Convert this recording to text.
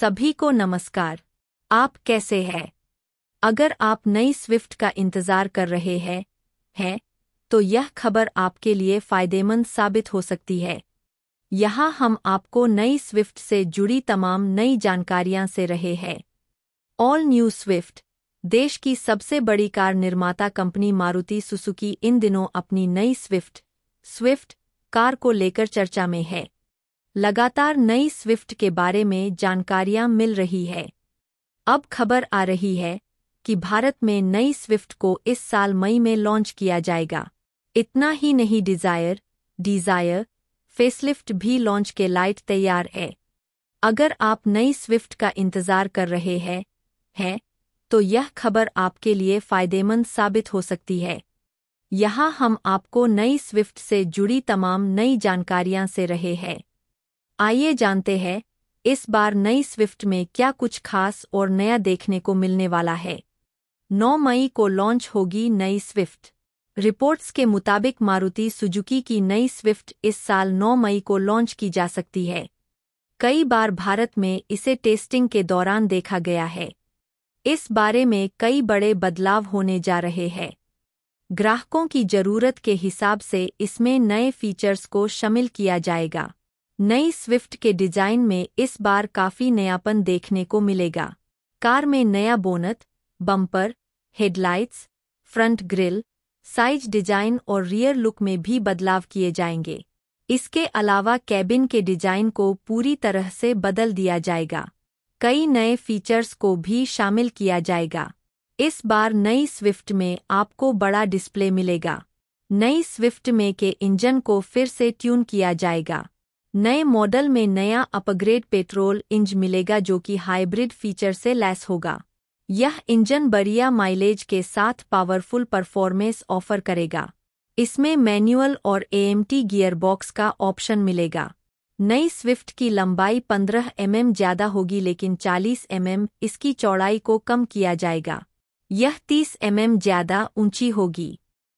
सभी को नमस्कार आप कैसे हैं अगर आप नई स्विफ्ट का इंतजार कर रहे हैं हैं तो यह खबर आपके लिए फायदेमंद साबित हो सकती है यहाँ हम आपको नई स्विफ्ट से जुड़ी तमाम नई जानकारियां से रहे हैं ऑल न्यू स्विफ्ट देश की सबसे बड़ी कार निर्माता कंपनी मारुति सुसुकी इन दिनों अपनी नई स्विफ्ट स्विफ्ट कार को लेकर चर्चा में है लगातार नई स्विफ्ट के बारे में जानकारियां मिल रही है अब खबर आ रही है कि भारत में नई स्विफ्ट को इस साल मई में लॉन्च किया जाएगा इतना ही नहीं डिज़ायर डिज़ायर फेसलिफ्ट भी लॉन्च के लाइट तैयार है अगर आप नई स्विफ्ट का इंतज़ार कर रहे हैं है, तो यह खबर आपके लिए फ़ायदेमंद साबित हो सकती है यहाँ हम आपको नई स्विफ्ट से जुड़ी तमाम नई जानकारियाँ से रहे हैं आइए जानते हैं इस बार नई स्विफ्ट में क्या कुछ खास और नया देखने को मिलने वाला है 9 मई को लॉन्च होगी नई स्विफ्ट रिपोर्ट्स के मुताबिक मारुति सुजुकी की नई स्विफ्ट इस साल 9 मई को लॉन्च की जा सकती है कई बार भारत में इसे टेस्टिंग के दौरान देखा गया है इस बारे में कई बड़े बदलाव होने जा रहे हैं ग्राहकों की जरूरत के हिसाब से इसमें नए फीचर्स को शामिल किया जाएगा नई स्विफ्ट के डिजाइन में इस बार काफी नयापन देखने को मिलेगा कार में नया bonnet bumper headlights front grille size design और रियर लुक में भी बदलाव किए जाएंगे इसके अलावा कैबिन के डिजाइन को पूरी तरह से बदल दिया जाएगा कई नए फीचर्स को भी शामिल किया जाएगा इस बार नई स्विफ्ट में आपको बड़ा डिस्प्ले मिलेगा नई स्विफ्ट में के इंजन को फिर से ट्यून किया जाएगा नए मॉडल में नया अपग्रेड पेट्रोल इंज मिलेगा जो कि हाइब्रिड फीचर से लैस होगा यह इंजन बढ़िया माइलेज के साथ पावरफुल परफॉर्मेंस ऑफर करेगा इसमें मैनुअल और एएमटी गियरबॉक्स का ऑप्शन मिलेगा नई स्विफ्ट की लंबाई 15 एमएम ज्यादा होगी लेकिन 40 एमएम इसकी चौड़ाई को कम किया जाएगा यह 30 एमएम ज्यादा ऊंची होगी